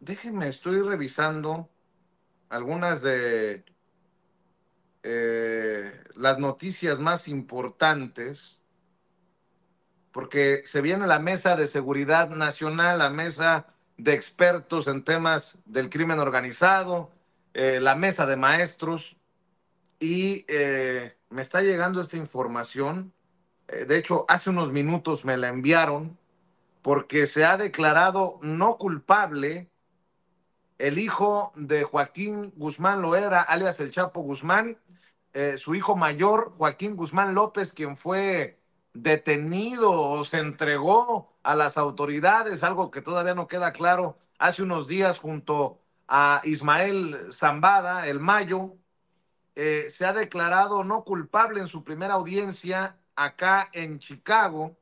déjenme, estoy revisando algunas de eh, las noticias más importantes, porque se viene la mesa de seguridad nacional, la mesa de expertos en temas del crimen organizado, eh, la mesa de maestros, y eh, me está llegando esta información. de hecho, hace unos minutos me la enviaron porque se ha declarado no culpable el hijo de Joaquín Guzmán Loera, alias el Chapo Guzmán, eh, su hijo mayor, Joaquín Guzmán López, quien fue detenido o se entregó a las autoridades, algo que todavía no queda claro, hace unos días junto a Ismael Zambada, el Mayo, eh, se ha declarado no culpable en su primera audiencia acá en Chicago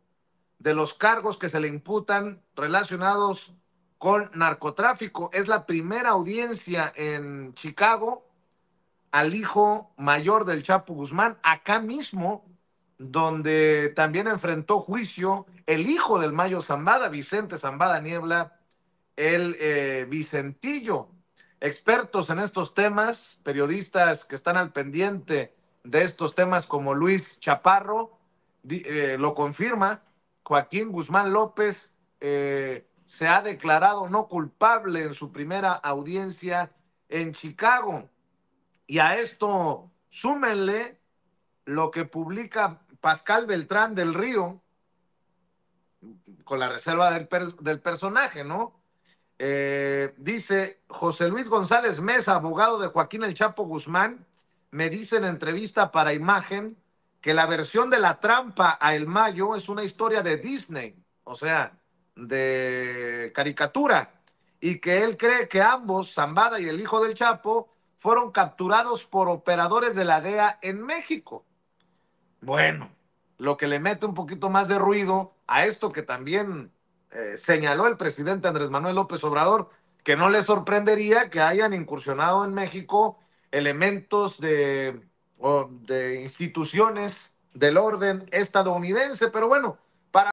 de los cargos que se le imputan relacionados con narcotráfico. Es la primera audiencia en Chicago al hijo mayor del Chapo Guzmán, acá mismo, donde también enfrentó juicio el hijo del Mayo Zambada, Vicente Zambada Niebla, el eh, Vicentillo. Expertos en estos temas, periodistas que están al pendiente de estos temas como Luis Chaparro, eh, lo confirma, Joaquín Guzmán López, eh, se ha declarado no culpable en su primera audiencia en Chicago. Y a esto súmenle lo que publica Pascal Beltrán del Río, con la reserva del, personaje, ¿no? Eh, dice José Luis González Mesa, abogado de Joaquín El Chapo Guzmán, me dice en entrevista para Imagen que la versión de la trampa a El Mayo es una historia de Disney. O sea, de caricatura y que él cree que ambos, Zambada y el hijo del Chapo, fueron capturados por operadores de la DEA en México. Bueno, lo que le mete un poquito más de ruido a esto que también eh, señaló el presidente Andrés Manuel López Obrador, que no le sorprendería que hayan incursionado en México elementos de, de instituciones del orden estadounidense, pero bueno, para